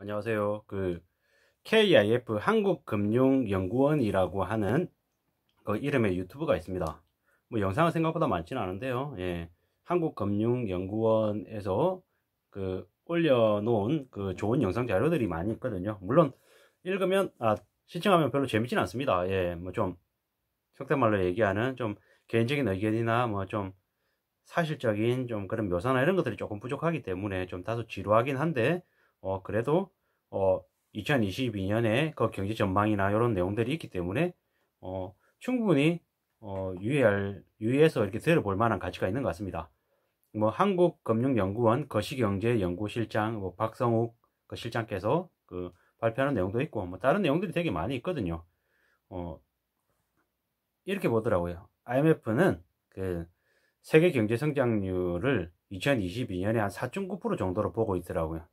안녕하세요. 그 KIF 한국금융연구원이라고 하는 그 이름의 유튜브가 있습니다. 뭐 영상은 생각보다 많지는 않은데요. 예. 한국금융연구원에서 그 올려놓은 그 좋은 영상 자료들이 많이 있거든요. 물론 읽으면 아 시청하면 별로 재밌진 않습니다. 예, 뭐좀 속된 말로 얘기하는 좀 개인적인 의견이나 뭐 좀 사실적인 좀 그런 묘사나 이런 것들이 조금 부족하기 때문에 좀 다소 지루하긴 한데 어, 그래도 어, 2022년에 그 경제 전망이나 이런 내용들이 있기 때문에 어, 충분히 어, 유의할, 유의해서 이렇게 들어볼 만한 가치가 있는 것 같습니다. 뭐 한국금융연구원 거시경제연구실장 뭐 박성욱 그 실장께서 그 발표하는 내용도 있고 뭐 다른 내용들이 되게 많이 있거든요. 어, 이렇게 보더라고요. IMF는 그 세계 경제 성장률을 2022년에 한 4.9% 정도로 보고 있더라고요.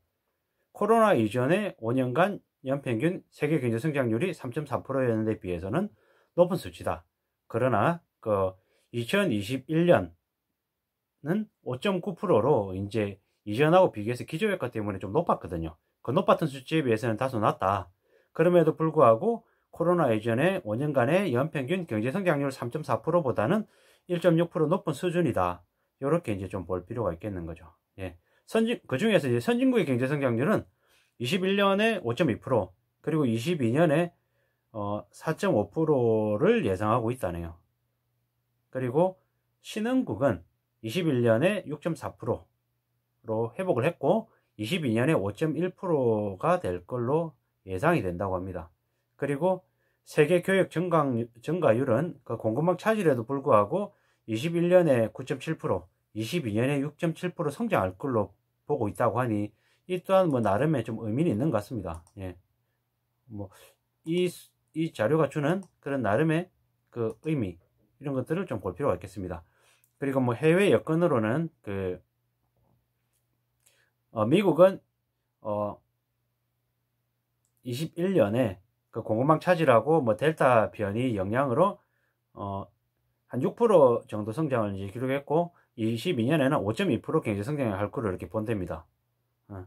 코로나 이전에 5년간 연평균 세계 경제 성장률이 3.4%였는데 비해서는 높은 수치다. 그러나 그 2021년은 5.9%로 이제 이전하고 비교해서 기조효과 때문에 좀 높았거든요. 그 높았던 수치에 비해서는 다소 낮다. 그럼에도 불구하고 코로나 이전에 5년간의 연평균 경제 성장률 3.4%보다는 1.6% 높은 수준이다. 이렇게 이제 좀 볼 필요가 있겠는 거죠. 예. 선진 그 중에서 이제 선진국의 경제 성장률은 21년에 5.2% 그리고 22년에 어, 4.5%를 예상하고 있다네요. 그리고 신흥국은 21년에 6.4%로 회복을 했고 22년에 5.1%가 될 걸로 예상이 된다고 합니다. 그리고 세계 교역 증강, 증가율은 그 공급망 차질에도 불구하고 21년에 9.7%, 22년에 6.7% 성장할 걸로 보고 있다고 하니 이 또한 뭐 나름의 좀 의미는 있는 것 같습니다. 예. 뭐이 이 자료가 주는 그런 나름의 그 의미 이런 것들을 좀 볼 필요가 있겠습니다. 그리고 뭐 해외 여건으로는 그 어 미국은 어 21년에 그 공급망 차질하고 뭐 델타 변이 영향으로 어한 6% 정도 성장을 이제 기록했고 22년에는 5.2% 경제 성장을 할 거로 이렇게 본답니다. 어.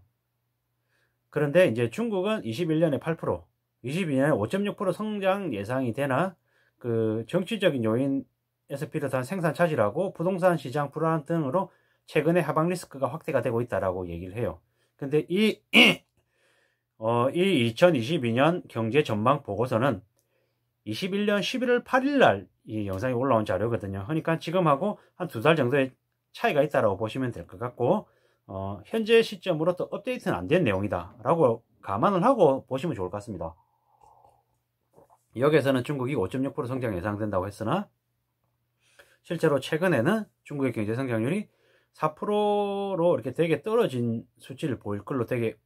그런데 이제 중국은 21년에 8%, 22년에 5.6% 성장 예상이 되나 그 정치적인 요인에서 비롯한 생산 차질하고 부동산 시장 불안 등으로 최근에 하방 리스크가 확대가 되고 있다라고 얘기를 해요. 근데 이, 어, 이 2022년 경제 전망 보고서는 21년 11월 8일 날 이 영상이 올라온 자료거든요. 그러니까 지금하고 한 두 달 정도의 차이가 있다라고 보시면 될 것 같고 어, 현재 시점으로 또 업데이트는 안 된 내용이다 라고 감안을 하고 보시면 좋을 것 같습니다 여기에서는 중국이 5.6% 성장 예상된다고 했으나 실제로 최근에는 중국의 경제 성장률이 4%로 이렇게 되게 떨어진 수치를 보일 걸로 되게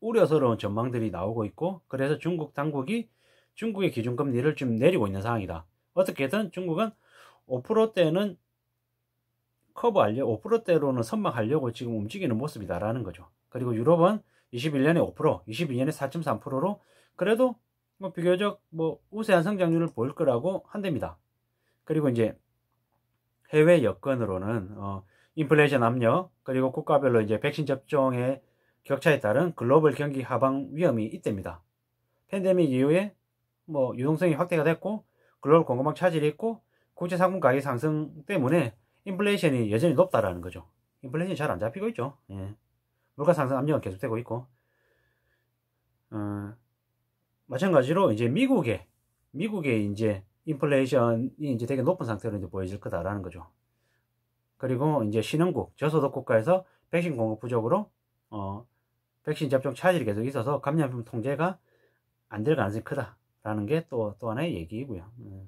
우려스러운 전망들이 나오고 있고 그래서 중국 당국이 중국의 기준금리를 좀 내리고 있는 상황이다 어떻게든 중국은 5%대는 커브 하려 5%대로는 선망하려고 지금 움직이는 모습이다라는 거죠. 그리고 유럽은 21년에 5%, 22년에 4.3%로 그래도 뭐 비교적 뭐 우세한 성장률을 보일 거라고 한답니다. 그리고 이제 해외 여건으로는 어 인플레이션 압력 그리고 국가별로 이제 백신 접종의 격차에 따른 글로벌 경기 하방 위험이 있답니다. 팬데믹 이후에 뭐 유동성이 확대가 됐고 글로벌 공급망 차질이 있고 국제 상품 가격 상승 때문에 인플레이션이 여전히 높다라는 거죠. 인플레이션이 잘 안 잡히고 있죠. 예. 물가 상승 압력은 계속되고 있고, 어, 마찬가지로 이제 미국의 미국의 이제 인플레이션이 이제 되게 높은 상태로 이제 보여질 거다라는 거죠. 그리고 이제 신흥국 저소득 국가에서 백신 공급 부족으로 어, 백신 접종 차질이 계속 있어서 감염병 통제가 안 될 가능성이 크다라는 게 또또 또 하나의 얘기이고요. 예.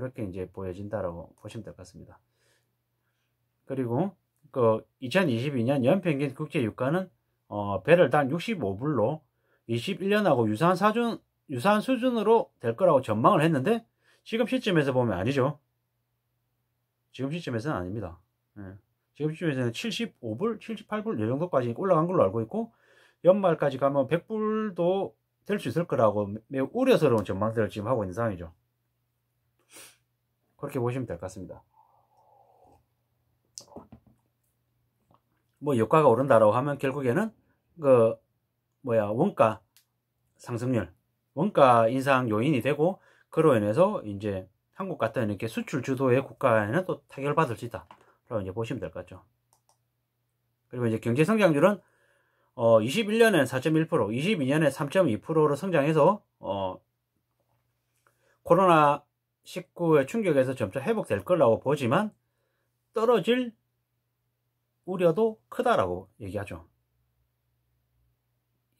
그렇게 이제 보여진다라고 보시면 될 것 같습니다. 그리고 그 2022년 연평균 국제 유가는 어, 배를 단 65불로 21년하고 유사한 사준 유사한 수준으로 될 거라고 전망을 했는데 지금 시점에서 보면 아니죠. 지금 시점에서는 아닙니다. 예. 지금 시점에서는 75불, 78불 이 정도까지 올라간 걸로 알고 있고 연말까지 가면 100불도 될 수 있을 거라고 매우 우려스러운 전망들을 지금 하고 있는 상황이죠. 그렇게 보시면 될 것 같습니다. 뭐유과가 오른다라고 하면 결국에는 그 뭐야 원가 상승률 원가 인상 요인이 되고 그로 인해서 이제 한국 같은 이렇게 수출 주도의 국가에는 또 타결받을 수 있다 라고 이제 보시면 될 것 같죠 그리고 이제 경제 성장률은 어 21년엔 4.1% 22년에 3.2%로 성장해서 어 코로나 19의 충격에서 점차 회복될 거라고 보지만 떨어질 우려도 크다라고 얘기하죠.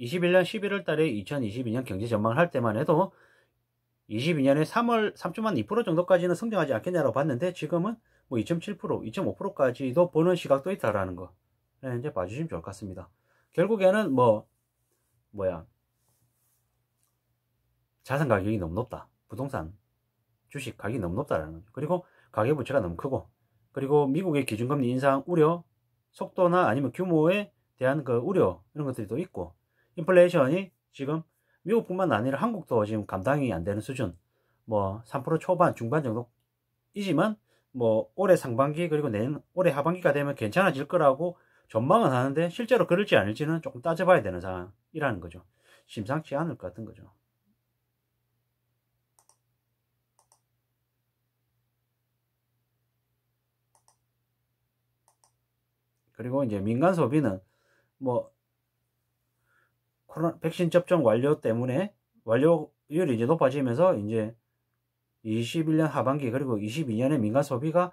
21년 11월 달에 2022년 경제 전망을 할 때만 해도 22년에 3월 3.2% 2 정도까지는 성장하지 않겠냐라고 봤는데 지금은 뭐 2.7%, 2.5%까지도 보는 시각도 있다라는 거. 네, 이제 봐주시면 좋을 것 같습니다. 결국에는 뭐 뭐야 자산 가격이 너무 높다. 부동산 주식 가격이 너무 높다라는 거죠. 그리고 가계부채가 너무 크고 그리고 미국의 기준금리 인상 우려 속도나 아니면 규모에 대한 그 우려 이런 것들이 또 있고 인플레이션이 지금 미국뿐만 아니라 한국도 지금 감당이 안 되는 수준 뭐 3% 초반 중반 정도이지만 뭐 올해 상반기 그리고 내년 올해 하반기가 되면 괜찮아질 거라고 전망은 하는데 실제로 그럴지 아닐지는 조금 따져봐야 되는 상황이라는 거죠. 심상치 않을 것 같은 거죠. 그리고 이제 민간 소비는 뭐 코로나 백신 접종 완료 때문에 완료율이 이제 높아지면서 이제 21년 하반기 그리고 22년에 민간 소비가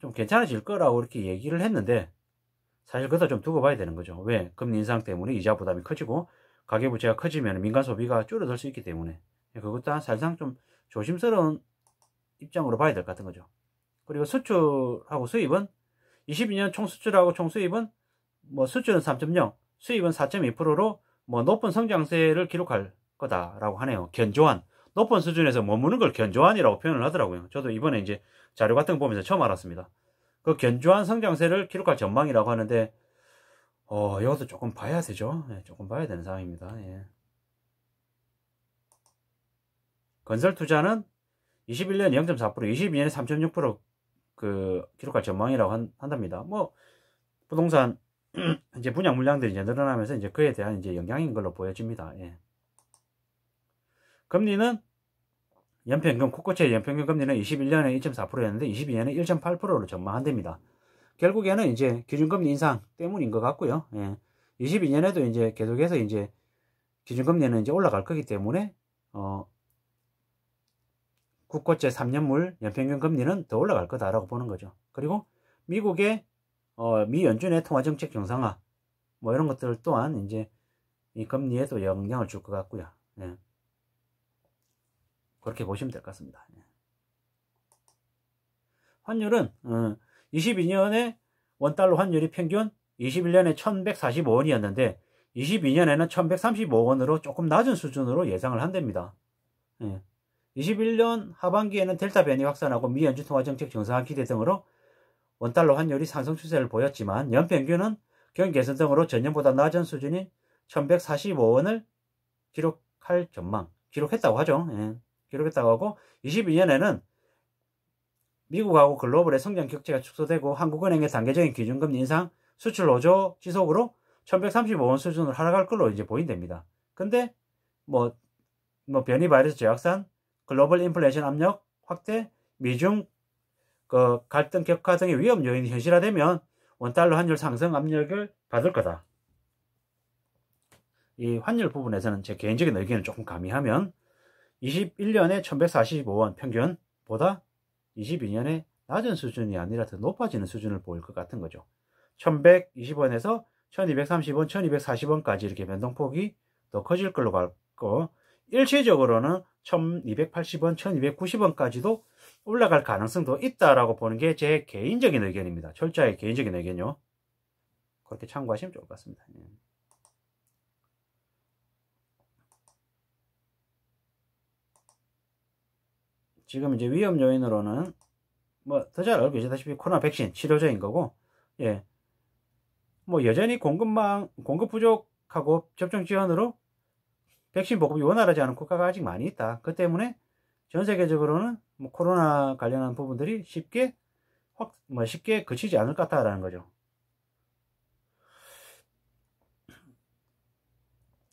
좀 괜찮아질 거라고 이렇게 얘기를 했는데 사실 그것도 좀 두고 봐야 되는 거죠. 왜? 금리 인상 때문에 이자 부담이 커지고 가계부채가 커지면 민간 소비가 줄어들 수 있기 때문에 예, 그것도 사실상 좀 조심스러운 입장으로 봐야 될 것 같은 거죠. 그리고 수출하고 수입은 22년 총수출하고 총수입은 뭐 수출은 3.0, 수입은 4.2%로 뭐 높은 성장세를 기록할 거다라고 하네요. 견조한 높은 수준에서 머무는 걸 견조한이라고 표현을 하더라고요. 저도 이번에 이제 자료 같은 거 보면서 처음 알았습니다. 그 견조한 성장세를 기록할 전망이라고 하는데 어, 이것도 조금 봐야 되죠. 네, 조금 봐야 되는 상황입니다. 예. 건설 투자는 21년 0.4%, 22년에 3.6%그 기록할 전망이라고 한, 답니다뭐 부동산 이제 분양 물량들이 이제 늘어나면서 이제 그에 대한 이제 영향인 걸로 보여집니다. 예. 금리는 연평균 코코체 연평균 금리는 21년에 2.4%였는데 22년에 1.8%로 전망한답니다. 결국에는 이제 기준금리 인상 때문인 것 같고요. 예. 22년에도 이제 계속해서 이제 기준금리는 이제 올라갈 거기 때문에 어 국고채 3년물 연평균 금리는 더 올라갈 거다라고 보는 거죠. 그리고 미국의 어, 미 연준의 통화 정책 정상화 뭐 이런 것들 또한 이제 이 금리에도 영향을 줄 것 같고요. 예. 그렇게 보시면 될 것 같습니다. 예. 환율은 어, 22년에 원달러 환율이 평균 21년에 1145원이었는데 22년에는 1135원으로 조금 낮은 수준으로 예상을 한답니다. 예. 21년 하반기에는 델타 변이 확산하고 미 연준 통화 정책 정상화 기대 등으로 원달러 환율이 상승 추세를 보였지만 연평균은 경기 개선 등으로 전년보다 낮은 수준인 1145원을 기록할 전망, 기록했다고 하죠. 예, 기록했다고 하고 22년에는 미국하고 글로벌의 성장 격차가 축소되고 한국은행의 단계적인 기준금리 인상, 수출 노조 지속으로 1135원 수준으로 하락할 걸로 이제 보인답니다. 근데 뭐, 뭐 변이 바이러스 재확산, 글로벌 인플레이션 압력 확대, 미중 그 갈등 격화 등의 위험 요인이 현실화되면 원달러 환율 상승 압력을 받을 거다. 이 환율 부분에서는 제 개인적인 의견을 조금 가미하면 21년에 1145원 평균보다 22년에 낮은 수준이 아니라 더 높아지는 수준을 보일 것 같은 거죠. 1120원에서 1230원, 1240원까지 이렇게 변동폭이 더 커질 걸로 같고 일시적으로는 1280원, 1290원까지도 올라갈 가능성도 있다라고 보는 게 제 개인적인 의견입니다. 철저하게 개인적인 의견요. 이 그렇게 참고하시면 좋을 것 같습니다. 예. 지금 이제 위험 요인으로는 뭐 더 잘 알고 계시다시피 코로나 백신 치료제인 거고 예. 뭐 여전히 공급망 공급 부족하고 접종 지원으로 백신 보급이 원활하지 않은 국가가 아직 많이 있다. 그 때문에 전 세계적으로는 뭐 코로나 관련한 부분들이 쉽게 확, 뭐 쉽게 그치지 않을 것 같다라는 거죠.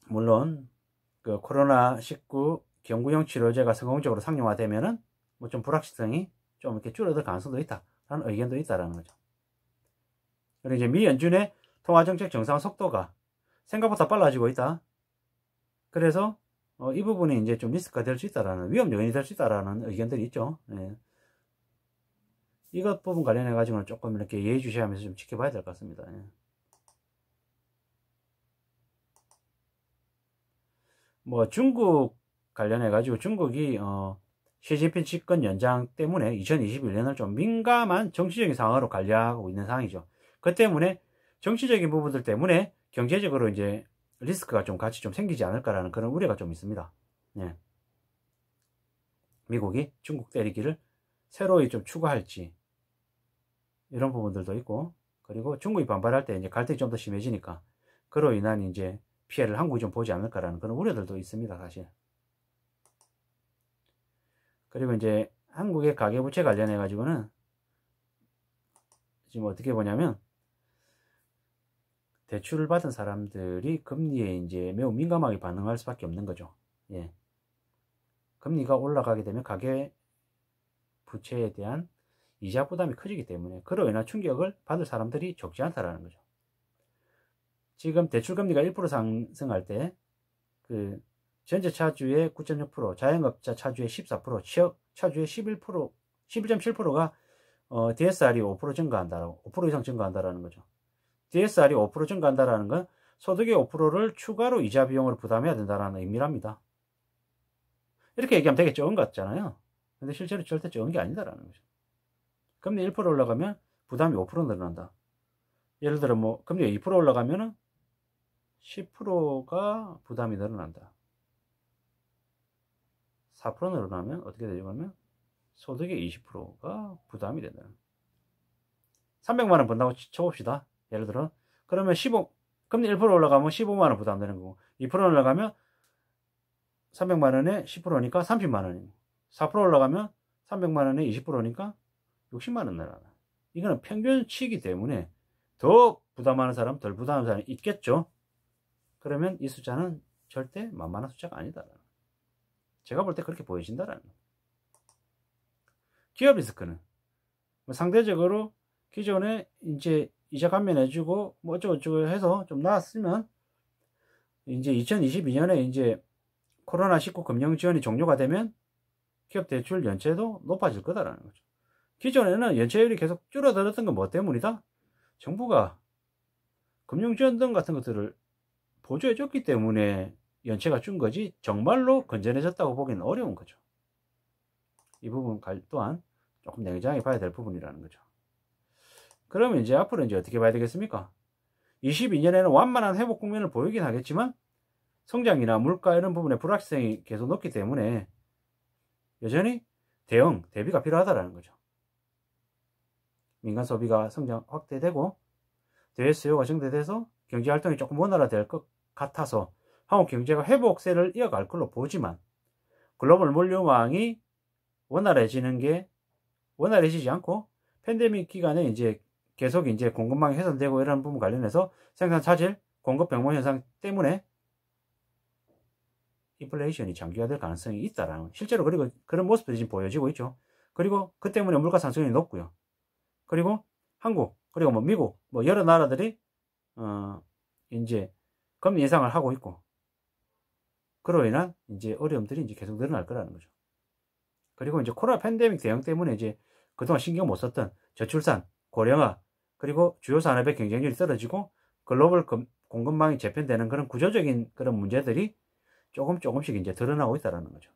물론 그 코로나19 경구용 치료제가 성공적으로 상용화되면은 뭐 좀 불확실성이 좀 이렇게 줄어들 가능성도 있다라는 의견도 있다라는 거죠. 그리고 이제 미 연준의 통화정책 정상 속도가 생각보다 빨라지고 있다. 그래서 어, 이 부분이 이제 좀 리스크가 될 수 있다라는 위험 요인이 될 수 있다라는 의견들이 있죠. 예. 이것 부분 관련해 가지고는 조금 이렇게 예의주시하면서 좀 지켜봐야 될 것 같습니다. 예. 뭐 중국 관련해 가지고 중국이 어, 시진핑 집권 연장 때문에 2021년을 좀 민감한 정치적인 상황으로 관리하고 있는 상황이죠. 그 때문에 정치적인 부분들 때문에 경제적으로 이제 리스크가 좀 같이 좀 생기지 않을까라는 그런 우려가 좀 있습니다. 예. 미국이 중국 때리기를 새로이 좀 추가할지 이런 부분들도 있고 그리고 중국이 반발할 때 이제 갈등이 좀 더 심해지니까 그로 인한 이제 피해를 한국이 좀 보지 않을까라는 그런 우려들도 있습니다 사실 그리고 이제 한국의 가계부채 관련해 가지고는 지금 어떻게 보냐면 대출을 받은 사람들이 금리에 이제 매우 민감하게 반응할 수밖에 없는 거죠. 예. 금리가 올라가게 되면 가계 부채에 대한 이자 부담이 커지기 때문에 그로 인한 충격을 받을 사람들이 적지 않다라는 거죠. 지금 대출 금리가 1% 상승할 때 그 전체 차주의 9.6%, 자영업자 차주의 14%, 취업 차주의 11%, 11.7%가 어, DSR이 5% 증가한다라고 5% 이상 증가한다라는 거죠. DSR이 5% 증가한다라는 건 소득의 5%를 추가로 이자 비용으로 부담해야 된다라는 의미랍니다. 이렇게 얘기하면 되게 적은 것 같잖아요. 근데 실제로 절대 적은 게 아니다라는 거죠. 금리 1% 올라가면 부담이 5% 늘어난다. 예를 들어 뭐 금리가 2% 올라가면은 10%가 부담이 늘어난다. 4% 늘어나면 어떻게 되죠? 그러면 소득의 20%가 부담이 된다. 300만 원 번다고 쳐봅시다. 예를 들어 그러면 15 그럼 1% 올라가면 15만 원 부담되는 거고 2% 올라가면 300만 원에 10%니까 30만 원4% 올라가면 300만 원에 20%니까 60만 원 내라. 이거는 평균치이기 때문에 더 부담하는 사람, 덜 부담하는 사람이 있겠죠. 그러면 이 숫자는 절대 만만한 숫자가 아니다. 제가 볼 때 그렇게 보여진다라는 기업 리스크는 상대적으로 기존에 이제 이자 감면해주고 뭐 어쩌고저쩌고 해서 좀 나았으면 이제 2022년에 이제 코로나19 금융 지원이 종료가 되면 기업 대출 연체도 높아질 거다라는 거죠. 기존에는 연체율이 계속 줄어들었던 건 뭐 때문이다? 정부가 금융 지원 등 같은 것들을 보조해 줬기 때문에 연체가 준 거지 정말로 건전해졌다고 보기는 어려운 거죠. 이 부분 또한 조금 냉정하게 봐야 될 부분이라는 거죠. 그러면 이제 앞으로 이제 어떻게 봐야 되겠습니까? 22년에는 완만한 회복 국면을 보이긴 하겠지만 성장이나 물가 이런 부분에 불확실성이 계속 높기 때문에 여전히 대응, 대비가 필요하다라는 거죠. 민간 소비가 성장 확대되고 대외 수요가 증대돼서 경제 활동이 조금 원활화될 것 같아서 한국 경제가 회복세를 이어갈 걸로 보지만 글로벌 물류망이 원활해지는 게 원활해지지 않고 팬데믹 기간에 이제 계속 이제 공급망이 훼손되고 이런 부분 관련해서 생산 차질, 공급 병목 현상 때문에 인플레이션이 장기화될 가능성이 있다라는 실제로 그리고 그런 모습들이 지금 보여지고 있죠. 그리고 그 때문에 물가 상승률이 높고요. 그리고 한국 그리고 뭐 미국 뭐 여러 나라들이 어 이제 금리 예상을 하고 있고 그로 인한 이제 어려움들이 이제 계속 늘어날 거라는 거죠. 그리고 이제 코로나 팬데믹 대응 때문에 이제 그동안 신경 못 썼던 저출산, 고령화, 그리고 주요 산업의 경쟁률이 떨어지고 글로벌 공급망이 재편되는 그런 구조적인 그런 문제들이 조금 조금씩 이제 드러나고 있다는 거죠.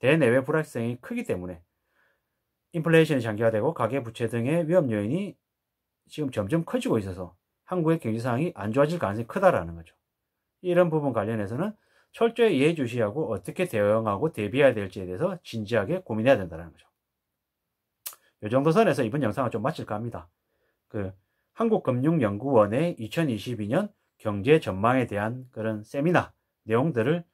대내외 불확성이 실 크기 때문에 인플레이션이 장기화되고 가계부채 등의 위험 요인이 지금 점점 커지고 있어서 한국의 경제 상황이 안 좋아질 가능성이 크다라는 거죠. 이런 부분 관련해서는 철저히 이해해 주시하고 어떻게 대응하고 대비해야 될지에 대해서 진지하게 고민해야 된다는 거죠. 이 정도 선에서 이번 영상을 좀 마칠까 합니다. 그 한국금융연구원의 2022년 경제 전망에 대한 그런 세미나 내용들을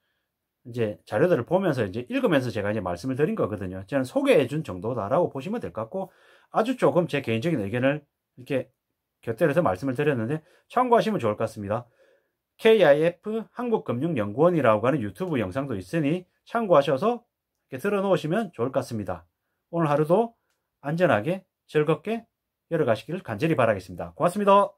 이제 자료들을 보면서 이제 읽으면서 제가 이제 말씀을 드린 거거든요. 저는 소개해 준 정도다라고 보시면 될 것 같고 아주 조금 제 개인적인 의견을 이렇게 곁들여서 말씀을 드렸는데 참고하시면 좋을 것 같습니다. KIF 한국금융연구원이라고 하는 유튜브 영상도 있으니 참고하셔서 이렇게 들어 놓으시면 좋을 것 같습니다. 오늘 하루도 안전하게 즐겁게 열어가시기를 간절히 바라겠습니다. 고맙습니다.